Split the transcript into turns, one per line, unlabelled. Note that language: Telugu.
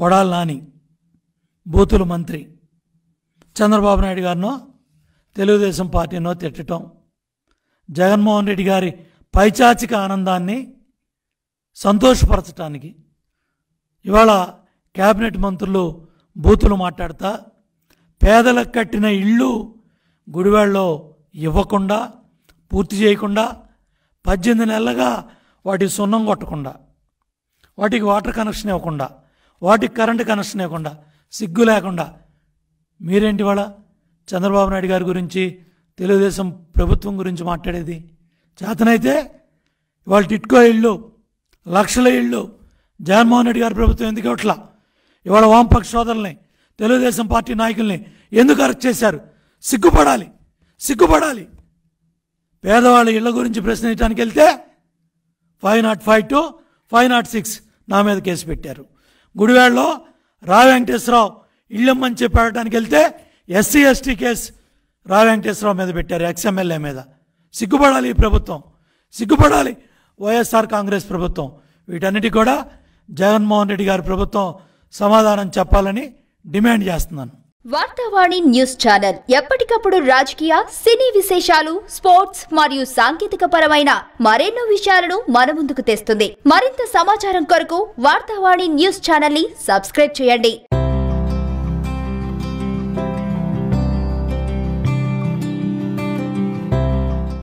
కొడాల నాని బూతుల మంత్రి చంద్రబాబు నాయుడు గారినో తెలుగుదేశం పార్టీనో తిట్టడం జగన్మోహన్ రెడ్డి గారి పైచాచిక ఆనందాన్ని సంతోషపరచటానికి ఇవాళ క్యాబినెట్ మంత్రులు బూతులు మాట్లాడతా పేదలకు కట్టిన ఇళ్ళు గుడివాళ్ళలో ఇవ్వకుండా పూర్తి చేయకుండా పద్దెనిమిది నెలలుగా వాటికి సున్నం కొట్టకుండా వాటికి వాటర్ కనెక్షన్ ఇవ్వకుండా వాటికి కరెంటు కనెక్షన్ లేకుండా సిగ్గు లేకుండా మీరేంటి వాళ్ళ చంద్రబాబు నాయుడు గారి గురించి తెలుగుదేశం ప్రభుత్వం గురించి మాట్లాడేది చేతనైతే ఇవాళ టిట్కో ఇళ్ళు లక్షల ఇళ్ళు జగన్మోహన్ రెడ్డి గారి ప్రభుత్వం ఎందుకు ఇవ్వట్లా ఇవాళ వామపక్ష సోదరుల్ని తెలుగుదేశం పార్టీ నాయకుల్ని ఎందుకు అరెస్ట్ చేశారు సిగ్గుపడాలి సిగ్గుపడాలి పేదవాళ్ళ ఇళ్ల గురించి ప్రశ్నించడానికి వెళ్తే five nought five two five nought six నా మీద కేసు పెట్టారు గుడివాడలో రా వెంకటేశ్వరరావు ఇళ్ళమ్మని చెప్పడానికి వెళ్తే ఎస్సీ ఎస్టీ కేసు రా వెంకటేశ్వరరావు మీద పెట్టారు ఎక్స్ఎమ్మెల్యే మీద సిగ్గుపడాలి ఈ ప్రభుత్వం సిగ్గుపడాలి వైఎస్ఆర్ కాంగ్రెస్ ప్రభుత్వం వీటన్నిటి కూడా జగన్మోహన్ రెడ్డి గారి ప్రభుత్వం సమాధానం చెప్పాలని డిమాండ్ చేస్తున్నాను
వార్తావాణి న్యూస్ ఛానల్ ఎప్పటికప్పుడు రాజకీయ సినీ విశేషాలు స్పోర్ట్స్ మరియు సాంకేతిక పరమైన మరెన్నో విషయాలను మన ముందుకు తెస్తుంది మరింత సమాచారం కొరకు వార్తావాణి న్యూస్ ఛానల్ ని సబ్స్క్రైబ్ చేయండి